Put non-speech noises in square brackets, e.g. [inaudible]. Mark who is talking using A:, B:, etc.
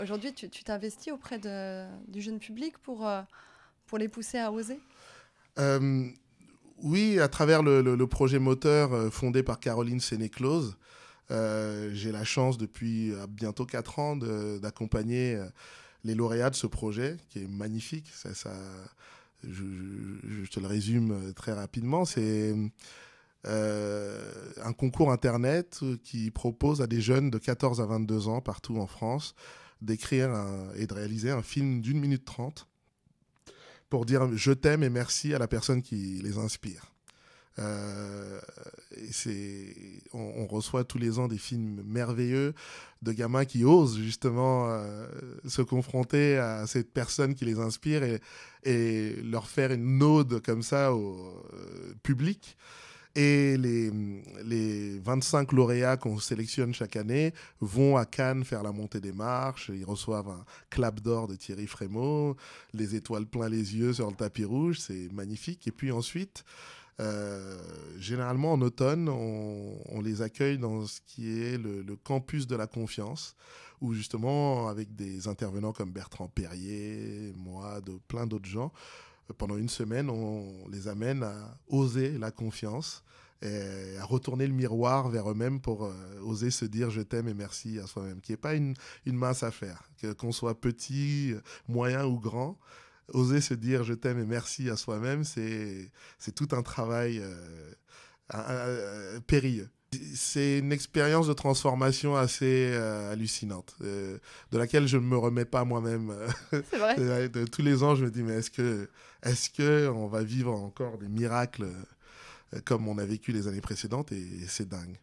A: Aujourd'hui, tu t'investis auprès du jeune public pour, euh, pour les pousser à oser euh, Oui, à travers le, projet moteur euh, fondé par Caroline Sénéclose. J'ai la chance depuis bientôt 4 ans d'accompagner les lauréats de ce projet qui est magnifique. Ça, ça je, te le résume très rapidement. C'est un concours Internet qui propose à des jeunes de 14 à 22 ans partout en France d'écrire et de réaliser un film d'une minute trente pour dire je t'aime et merci à la personne qui les inspire. Euh, on, reçoit tous les ans des films merveilleux de gamins qui osent justement euh, se confronter à cette personne qui les inspire et, leur faire une ode comme ça au euh, public. Et les, 25 lauréats qu'on sélectionne chaque année vont à Cannes faire la montée des marches. Ils reçoivent un clap d'or de Thierry Frémaux, les étoiles plein les yeux sur le tapis rouge. C'est magnifique. Et puis ensuite, euh, généralement en automne, on, les accueille dans ce qui est le, le, campus de la confiance, où justement, avec des intervenants comme Bertrand Perrier, moi, de, plein d'autres gens, pendant une semaine, on les amène à oser la confiance et à retourner le miroir vers eux-mêmes pour euh, oser se dire je t'aime et merci à soi-même, qui n'est pas une, une, mince affaire, qu'on soit petit, moyen ou grand. Oser se dire je t'aime et merci à soi-même, c'est tout un travail euh, euh, périlleux c'est une expérience de transformation assez euh, hallucinante, euh, de laquelle je ne me remets pas moi-même. [laughs] C'est [laughs] de, tous les ans, je me dis, mais est-ce que, on va vivre encore des miracles euh, comme on a vécu les années précédentes et c'est dingue.